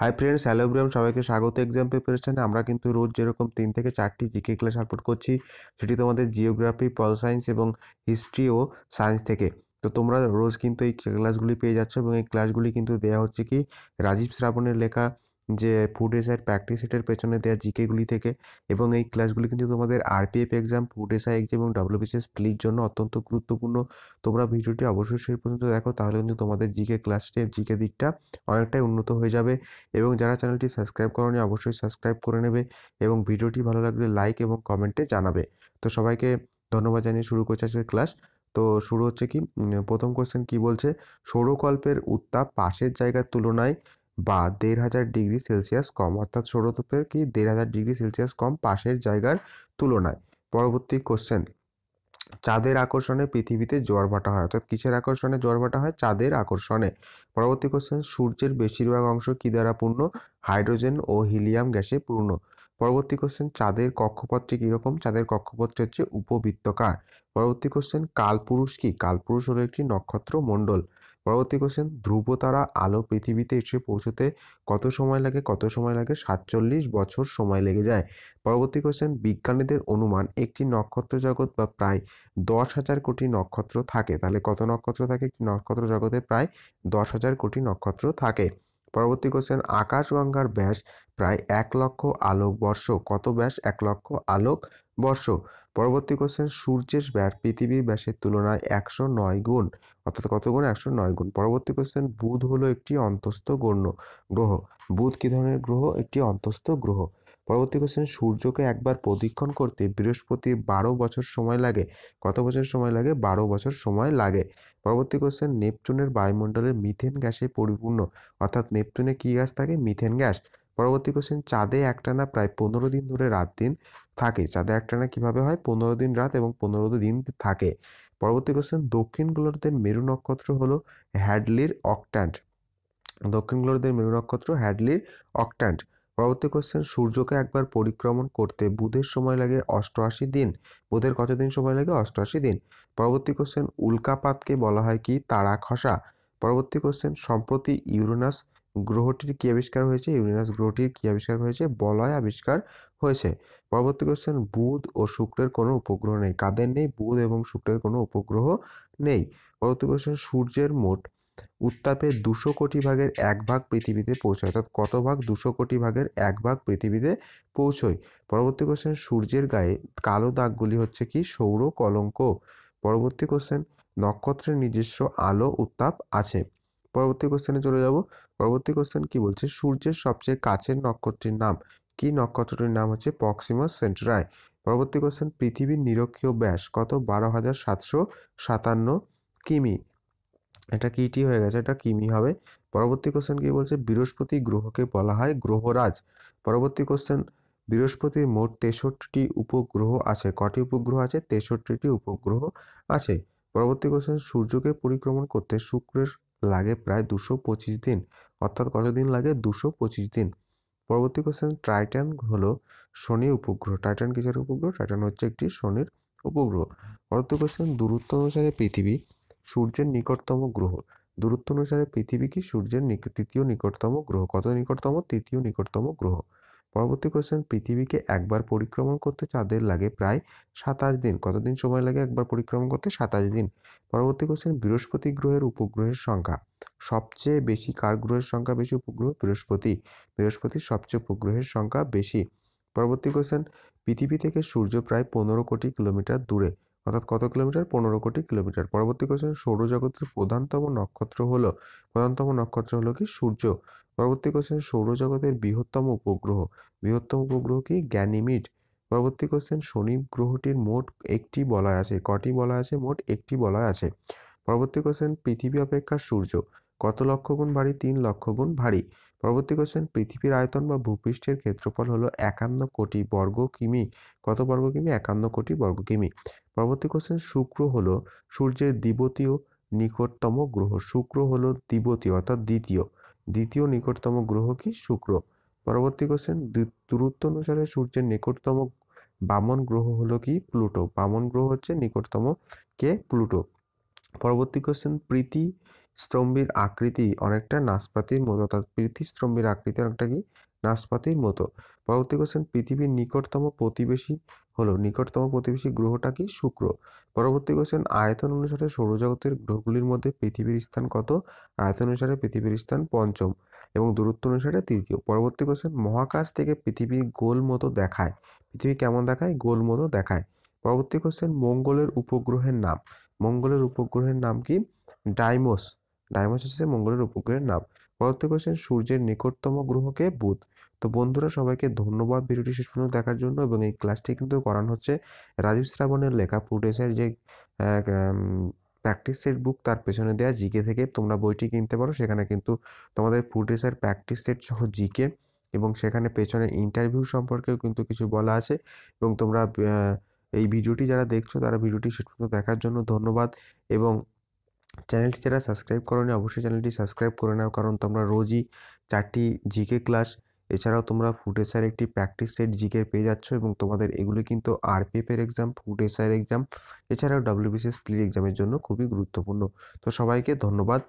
hi friends hello সবাইকে স্বাগত exam প্রিপারেশানে আমরা কিন্তু রোজ যেরকম তিন থেকে চারটি জিকে ক্লাস আপলোড করছি সেটি তোমাদের জিওগ্রাফি পল সায়েন্স এবং হিস্ট্রি ও সায়েন্স থেকে তো তোমরা রোজ কিন্তু এই ক্লাসগুলি পেয়ে যাচ্ছ এবং এই ক্লাসগুলি কিন্তু দেওয়া হচ্ছে কি রাজীব শ্রাবণের লেখা যে ফুড এসআইয়ের প্র্যাকটিস সেটের পেছনে দেওয়া জিকেগুলি থেকে এবং এই ক্লাসগুলি কিন্তু তোমাদের RPF exam food SI exam এবং ডব্লিউবিসিএস প্লির জন্য অত্যন্ত গুরুত্বপূর্ণ তোমরা ভিডিওটি অবশ্যই শেষ পর্যন্ত দেখো তাহলে কিন্তু তোমাদের জিকে ক্লাসটি জিকে দিকটা অনেকটাই উন্নত হয়ে যাবে এবং যারা চ্যানেলটি সাবস্ক্রাইব করনি অবশ্যই সাবস্ক্রাইব করে নেবে এবং ভিডিওটি ভালো লাগলে লাইক এবং কমেন্টে জানাবে তো সবাইকে ধন্যবাদ জানিয়ে শুরু করছে আজকের ক্লাস তো শুরু হচ্ছে কি প্রথম কোশ্চেন কি বলছে সৌরকল্পের উত্তাপ পাশের জায়গার তুলনায় বা দেড় হাজার ডিগ্রি সেলসিয়াস কম অর্থাৎ সৌরতপের কি দেড় হাজার ডিগ্রি সেলসিয়াস কম পাশের জায়গার তুলনায় পরবর্তী কোশ্চেন চাঁদের আকর্ষণে পৃথিবীতে জোয়ার ভাটা হয় অর্থাৎ কিসের আকর্ষণে জোয়ার ভাটা হয় চাঁদের আকর্ষণে পরবর্তী কোশ্চেন সূর্যের বেশিরভাগ অংশ কী দ্বারা পূর্ণ হাইড্রোজেন ও হিলিয়াম গ্যাসে পূর্ণ পরবর্তী কোশ্চেন চাঁদের কক্ষপথটি কীরকম চাঁদের কক্ষপথটি হচ্ছে উপবৃত্তকার পরবর্তী কোশ্চেন কালপুরুষ কি কালপুরুষ হলো একটি নক্ষত্র মণ্ডল পরবর্তী কোশ্চেন ধ্রুব তারা আলো পৃথিবীতে এসে পৌঁছতে কত সময় লাগে কত সময় লাগে সাতচল্লিশ বছর সময় লেগে যায় পরবর্তী কোশ্চেন বিজ্ঞানীদের অনুমান একটি নক্ষত্র জগৎ বা প্রায় দশ হাজার কোটি নক্ষত্র থাকে তাহলে কত নক্ষত্র থাকে একটি নক্ষত্র জগতে প্রায় দশ হাজার কোটি নক্ষত্র থাকে পরবর্তী কোশ্চেন আকাশগঙ্গার ব্যাস প্রায় এক লক্ষ আলোক বর্ষ কত ব্যাস এক লক্ষ আলোক বর্ষ পরবর্তী কোশ্চেন সূর্যের ব্যাস পৃথিবীর ব্যাসের তুলনায় একশো নয় গুণ অর্থাৎ কত গুণ একশো নয় গুণ পরবর্তী কোশ্চেন বুধ হলো একটি অন্তস্থ গণ্য গ্রহ বুধ কী ধরনের গ্রহ একটি অন্তস্থ গ্রহ পরবর্তী কোশ্চেন সূর্যকে একবার প্রদীক্ষণ করতে বৃহস্পতি বারো বছর সময় লাগে কত বছর সময় লাগে বারো বছর সময় লাগে পরবর্তী কোশ্চেন নেপচুনের বায়ুমণ্ডলে মিথেন গ্যাসে পরিপূর্ণ অর্থাৎ নেপচুনে কী গ্যাস থাকে মিথেন গ্যাস পরবর্তী কোশ্চেন চাঁদে একটানা প্রায় পনেরো দিন ধরে রাত দিন থাকে চাঁদে একটানা কিভাবে হয় পনেরো দিন রাত এবং পনেরো দিন থাকে পরবর্তী কোশ্চেন দক্ষিণ গোলার্ধের মেরু নক্ষত্র হল হ্যাডলির অকট্যান্ট দক্ষিণ গোলার্ধের মেরু নক্ষত্র হ্যাডলির অকট্যান্ট পরবর্তী কোশ্চেন সূর্যকে একবার পরিক্রমণ করতে বুধের সময় লাগে অষ্টআশি দিন বুধের কতদিন সময় লাগে অষ্টআশি দিন পরবর্তী কোশ্চেন উল্কাপাতকে বলা হয় কি তারা খসা পরবর্তী কোশ্চেন সম্প্রতি ইউরেনাস গ্রহটির কী আবিষ্কার হয়েছে ইউরেনাস গ্রহটির কী আবিষ্কার হয়েছে বলয় আবিষ্কার হয়েছে পরবর্তী কোশ্চেন বুধ ও শুক্রের কোনো উপগ্রহ নেই কাদের নেই বুধ এবং শুক্রের কোনো উপগ্রহ নেই পরবর্তী কোশ্চেন সূর্যের মোট উত্তাপের দুশো কোটি ভাগের এক ভাগ পৃথিবীতে পৌঁছয় অর্থাৎ কত ভাগ দুশো কোটি ভাগের এক ভাগ পৃথিবীতে পৌঁছয় পরবর্তী কোশ্চেন সূর্যের গায়ে কালো দাগগুলি হচ্ছে কি সৌর কলঙ্ক পরবর্তী কোশ্চেন নক্ষত্রের নিজস্ব আলো উত্তাপ আছে পরবর্তী কোশ্চেনে চলে যাব পরবর্তী কোশ্চেন কি বলছে সূর্যের সবচেয়ে কাছের নক্ষত্রের নাম কি নক্ষত্রটির নাম হচ্ছে পক্সিমাস সেন্ট্রায় পরবর্তী কোশ্চেন পৃথিবীর নিরক্ষীয় ব্যাস কত বারো হাজার সাতশো সাতান্ন কিমি এটা কি টি হয়ে গেছে এটা কিমি হবে পরবর্তী কোশ্চেন কি বলছে বৃহস্পতি গ্রহকে বলা হয় গ্রহরাজ পরবর্তী কোশ্চেন বৃহস্পতির মোট তেষট্টিটি উপগ্রহ আছে কটি উপগ্রহ আছে তেষট্টিটি উপগ্রহ আছে পরবর্তী কোশ্চেন সূর্যকে পরিক্রমণ করতে শুক্রের লাগে প্রায় দুশো পঁচিশ দিন অর্থাৎ কতদিন লাগে দুশো পঁচিশ দিন পরবর্তী কোশ্চেন ট্রাইটান হলো শনি উপগ্রহ টাইটান কিসের উপগ্রহ টাইটান হচ্ছে একটি শনির উপগ্রহ পরবর্তী কোশ্চেন দূরত্ব অনুসারে পৃথিবী সূর্যের নিকটতম গ্রহ দূরত্ব অনুসারে পৃথিবী কি সূর্যের তৃতীয় নিকটতম গ্রহ কত নিকটতম তৃতীয় নিকটতম গ্রহ পরবর্তী কোশ্চেন পৃথিবীকে একবার পরিক্রমণ করতে চাঁদের লাগে প্রায় সাতাশ দিন কতদিন সময় লাগে একবার পরিক্রমণ করতে সাতাশ দিন পরবর্তী কোশ্চেন বৃহস্পতি গ্রহের উপগ্রহের সংখ্যা সবচেয়ে বেশি কার গ্রহের সংখ্যা বেশি উপগ্রহ বৃহস্পতি বৃহস্পতির সবচেয়ে উপগ্রহের সংখ্যা বেশি পরবর্তী কোশ্চেন পৃথিবী থেকে সূর্য প্রায় পনেরো কোটি কিলোমিটার দূরে অর্থাৎ কত কিলোমিটার পনেরো কোটি কিলোমিটার পরবর্তী কোশ্চেন সৌরজগতের প্রধানতম নক্ষত্র হল প্রধানতম নক্ষত্র হলো কি সূর্য পরবর্তী কোশ্চেন সৌরজগতের বৃহত্তম উপগ্রহ বৃহত্তম উপগ্রহ কি গ্যানিমিড পরবর্তী কোশ্চেন শনি গ্রহটির মোট একটি বলয় আছে কটি বলয় আছে মোট একটি বলয় আছে পরবর্তী কোশ্চেন পৃথিবী অপেক্ষা সূর্য কত লক্ষ গুণ ভারী তিন লক্ষ গুণ ভারী পরবর্তী কোশ্চেন পৃথিবীর আয়তন বা ভূপৃষ্ঠের ক্ষেত্রফল হলো একান্ন কোটি বর্গ কিমি কত বর্গ কিমি একান্ন কোটি বর্গ কিমি পরবর্তী কোশ্চেন শুক্র হলো সূর্যের দ্বিবতীয় নিকটতম গ্রহ শুক্র হলো দ্বিবতীয় অর্থাৎ দ্বিতীয় দ্বিতীয় নিকটতম গ্রহ কি শুক্র পরবর্তী কোশ্চেন দূরত্ব অনুসারে সূর্যের নিকটতম বামন গ্রহ হলো কি প্লুটো বামন গ্রহ হচ্ছে নিকটতম কে প্লুটো পরবর্তী কোশ্চেন প্রীতি স্তম্ভীর আকৃতি অনেকটা নাশপাতির মতো অর্থাৎ প্রীতি স্তম্ভীর আকৃতি অনেকটা কি নাশপাতির মতো পরবর্তী কোশ্চেন পৃথিবীর নিকটতম প্রতিবেশী হলো নিকটতম প্রতিবেশী গ্রহটা কি শুক্র পরবর্তী কোশ্চেন আয়তন অনুসারে সৌরজগতের গ্রহগুলির মধ্যে পৃথিবীর স্থান কত আয়তন অনুসারে পৃথিবীর স্থান পঞ্চম এবং দূরত্ব অনুসারে তৃতীয় পরবর্তী কোশ্চেন মহাকাশ থেকে পৃথিবী গোল মতো দেখায় পৃথিবী কেমন দেখায় গোল মতো দেখায় পরবর্তী কোশ্চেন মঙ্গলের উপগ্রহের নাম মঙ্গলের উপগ্রহের নাম কি ডাইমোস ডাইমোস হচ্ছে মঙ্গলের উপগ্রহের নাম পরবর্তী কোশ্চেন সূর্যের নিকটতম গ্রহকে বুধ তো বন্ধুরা সবাইকে ধন্যবাদ ভিডিওটি শেষ পর্যন্ত দেখার জন্য এবং এই ক্লাসটি কিন্তু করানো হচ্ছে রাজীব শ্রাবণের লেখা পুটেশের যে প্র্যাকটিস সেট বুক তার পেছনে দেওয়া জিকে থেকে তোমরা বইটি কিনতে পারো সেখানে কিন্তু তোমাদের পুটেশের প্র্যাকটিস সেট সহ জিকে এবং সেখানে পেছনে ইন্টারভিউ সম্পর্কেও কিন্তু কিছু বলা আছে এবং তোমরা এই ভিডিওটি যারা দেখছো তারা ভিডিওটি শেষ পর্যন্ত দেখার জন্য ধন্যবাদ এবং চ্যানেলটি যারা সাবস্ক্রাইব করোনি অবশ্যই চ্যানেলটি সাবস্ক্রাইব করে নাও কারণ তোমরা রোজই চারটি জিকে ক্লাস এছাড়াও তোমরা ফুড এসআর একটি প্র্যাকটিস সেট জিকে পেয়ে যাচ্ছ এবং তোমাদের এগুলি কিন্তু আরপিএফের এক্সাম ফুড এসআর এক্সাম এছাড়াও ডাব্লিউবিসিএস প্লি এক্সামের জন্য খুবই গুরুত্বপূর্ণ তো সবাইকে ধন্যবাদ